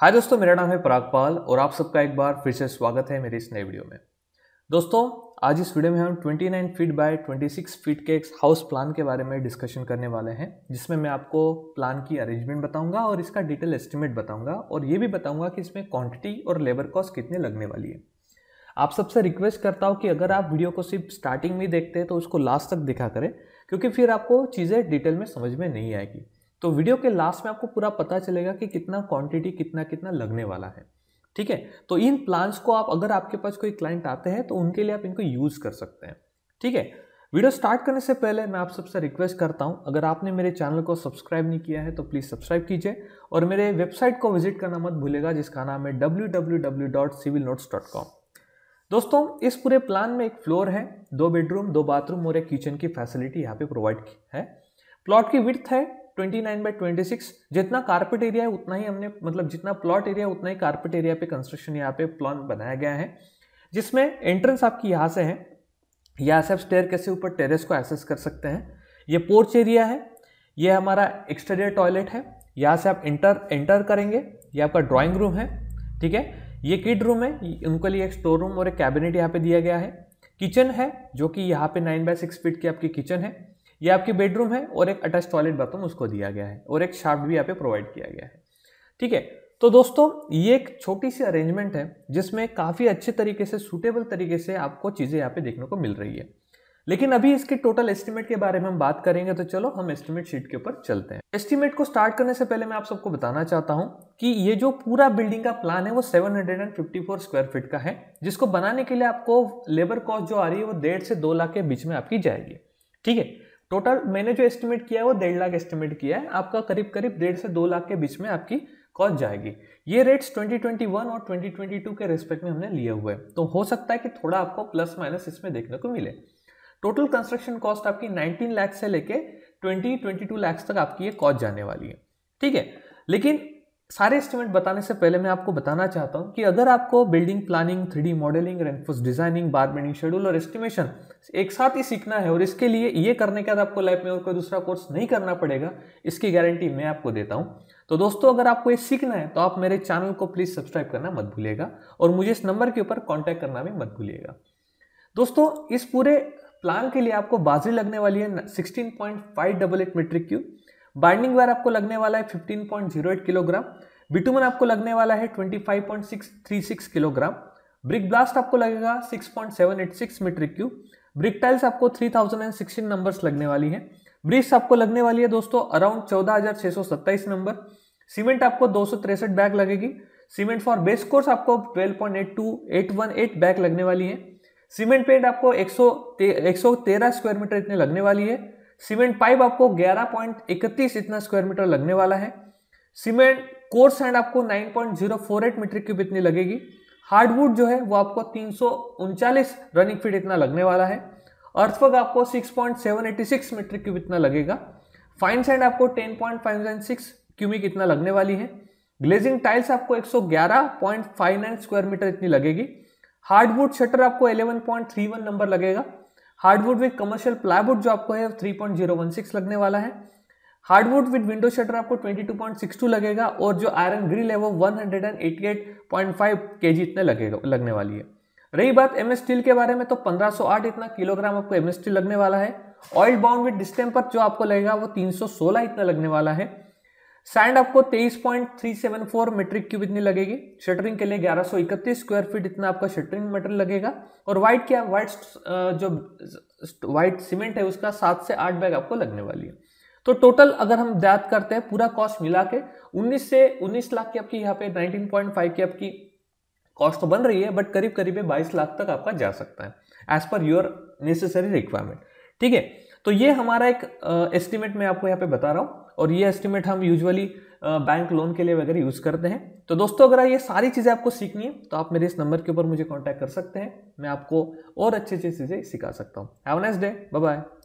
हाय दोस्तों मेरा नाम है पराग पाल और आप सबका एक बार फिर से स्वागत है मेरे इस नए वीडियो में दोस्तों आज इस वीडियो में हम 29 फीट बाय 26 फीट के एक हाउस प्लान के बारे में डिस्कशन करने वाले हैं जिसमें मैं आपको प्लान की अरेंजमेंट बताऊंगा और इसका डिटेल एस्टिमेट बताऊंगा और ये भी बताऊंगा कि इसमें क्वांटिटी और लेबर कॉस्ट कितने लगने वाली है आप सबसे रिक्वेस्ट करता हूँ कि अगर आप वीडियो को सिर्फ स्टार्टिंग में देखते हैं तो उसको लास्ट तक दिखा करें क्योंकि फिर आपको चीज़ें डिटेल में समझ में नहीं आएगी तो वीडियो के लास्ट में आपको पूरा पता चलेगा कि कितना क्वांटिटी कितना कितना लगने वाला है ठीक है तो इन प्लान्स को आप अगर आपके पास कोई क्लाइंट आते हैं तो उनके लिए आप इनको यूज़ कर सकते हैं ठीक है वीडियो स्टार्ट करने से पहले मैं आप सबसे रिक्वेस्ट करता हूं अगर आपने मेरे चैनल को सब्सक्राइब नहीं किया है तो प्लीज़ सब्सक्राइब कीजिए और मेरे वेबसाइट को विजिट करना मत भूलेगा जिसका नाम है www.civilnotes.com दोस्तों इस पूरे प्लान में एक फ्लोर है दो बेडरूम दो बाथरूम और एक किचन की फैसिलिटी यहाँ पे प्रोवाइड है प्लॉट की विथ है twenty nine by twenty six जितना कारपेट एरिया है उतना ही हमने मतलब जितना प्लॉट एरिया उतना ही कारपेट एरिया पे कंस्ट्रक्शन यहाँ पे प्लान बनाया गया है जिसमें एंट्रेंस आपकी यहाँ से है यहाँ से आप स्टेयर कैसे ऊपर टेरेस को एक्सेस कर सकते हैं ये पोर्च एरिया है ये हमारा एक्सटेरियर टॉयलेट है यहाँ से आप इंटर एंटर करेंगे ये आपका ड्राॅइंग रूम है ठीक है ये किड रूम है उनके लिए एक स्टोर रूम और एक कैबिनेट यहाँ पे दिया गया है किचन है जो कि यहाँ पे नाइन बाय सिक्स फीट की आपकी किचन है ये आपकी बेडरूम है और एक अटैच टॉयलेट बाथरूम उसको दिया गया है और एक शाफ्ट भी यहाँ पे प्रोवाइड किया गया है ठीक है तो दोस्तों ये एक छोटी सी अरेंजमेंट है जिसमें काफ़ी अच्छे तरीके से सूटेबल तरीके से आपको चीज़ें यहाँ पे देखने को मिल रही है लेकिन अभी इसके टोटल एस्टिमेट के बारे में हम बात करेंगे तो चलो हम एस्टिमेट शीट के ऊपर चलते हैं एस्टिमेट को स्टार्ट करने से पहले मैं आप सबको बताना चाहता हूं कि ये जो पूरा बिल्डिंग का प्लान है वो 754 स्क्वायर फीट का है जिसको बनाने के लिए आपको लेबर कॉस्ट जो आ रही है वो डेढ़ से दो लाख के बीच में आपकी जाएगी ठीक है टोटल मैंने जो एस्टिमेट किया है वो डेढ़ लाख एस्टिमेट किया है आपका करीब करीब डेढ़ से दो लाख के बीच में आपकी कॉस्ट जाएगी ये रेट्स 2021 और 2022 के रेस्पेक्ट में हमने लिए हुए तो हो सकता है कि थोड़ा आपको प्लस माइनस इसमें देखने को मिले टोटल कंस्ट्रक्शन कॉस्ट आपकी 19 लाख से लेके 20 22 लाख तक आपकी ये कॉस्ट जाने वाली है ठीक है लेकिन सारे एस्टिमेट बताने से पहले मैं आपको बताना चाहता हूँ कि अगर आपको building planning three modelling reinforce designing bar building schedule और एस्टिमेशन एक साथ ही सीखना है और इसके लिए ये करने के बाद आपको लाइफ में और कोई दूसरा कोर्स नहीं करना पड़ेगा इसकी गारंटी मैं आपको देता हूँ तो दोस्तों अगर आपको ये सीखना है तो आप मेरे चैनल को प्लीज़ सब्सक्राइब करना मत भूलिएगा और मुझे इस नंबर के ऊपर कॉन्टैक्ट करना भी मत भूलिएगा दोस्तों इस पूरे प्लान के लिए आपको बाजी लगने वाली है sixteen point five double eight metric क्यू बाइंडिंग वायर आपको लगने वाला है 15.08 किलोग्राम बिटुमन आपको लगने वाला है 25.636 किलोग्राम ब्रिक ब्लास्ट आपको लगेगा 6.786 मीट्रिक क्यूब ब्रिक टाइल्स आपको 3016 नंबर्स लगने वाली है ब्रिक्स आपको लगने वाली है दोस्तों अराउंड 14627 नंबर सीमेंट आपको दो बैग लगेगी सीमेंट फॉर बेस कोर्स आपको 12.82818 बैग लगने वाली है सीमेंट पेंट आपको सौ 113 स्क्वायर मीटर इतने लगने वाली है सीमेंट पाइप आपको 11.31 इतना स्क्वायर मीटर लगने वाला है सीमेंट कोर सैंड आपको 9.048 मीट्रिक क्यूब इतनी लगेगी हार्डवुड जो है वो आपको तीन रनिंग फीट इतना लगने वाला है अर्थवर्क आपको 6.786 मीट्रिक क्यूब इतना लगेगा फाइन सैंड आपको 10.596 क्यूबिक इतना लगने वाली है ग्लेजिंग टाइल्स आपको 111.59 स्क्वायर मीटर इतनी लगेगी हार्डवुड शटर आपको 11.31 नंबर लगेगा हार्डवुड विद कमर्शियल प्लाईवुड जो आपको है सिक्स लगने वाला है हार्डवुड विद विंडो शटर आपको twenty two point six two लगेगा और जो आयरन ग्रिल है वो one hundred and eighty eight K G इतने लगेगा लगने वाली है रही बात एम एस स्टील के बारे में तो आठ oh इतना किलोग्राम आपको एम स्टील लगने वाला है ऑयल बाउंड विद डिस्टेम्पर जो आपको लगेगा वो सोलह इतना लगने वाला है सैंड आपको 23.374 मीट्रिक क्यूब इतनी लगेगी शटरिंग के लिए 1131 स्क्वायर फीट इतना आपका शटरिंग मटेरियल लगेगा और व्हाइट क्या व्हाइट uh, जो व्हाइट सीमेंट है उसका सात से आठ बैग आपको लगने वाली है तो टोटल अगर हम याद करते हैं पूरा कॉस्ट मिला के उन्नीस से उन्नीस लाख की आपकी यहाँ पे नाइनटीन की आपकी कॉस्ट तो बन रही है बट करीब करीब बाईस लाख तक आपका जा सकता है as per your necessary requirement ठीक है तो ये हमारा एक एस्टिमेट uh, मैं आपको यहाँ पे बता रहा हूँ और ये एस्टिमेट हम यूजुअली बैंक लोन के लिए वगैरह यूज़ करते हैं तो दोस्तों अगर ये सारी चीज़ें आपको सीखनी है तो आप मेरे इस नंबर के ऊपर मुझे कॉन्टैक्ट कर सकते हैं मैं आपको और अच्छी अच्छी चीज़ें सिखा सकता हूँ हैव नाइस डे बाय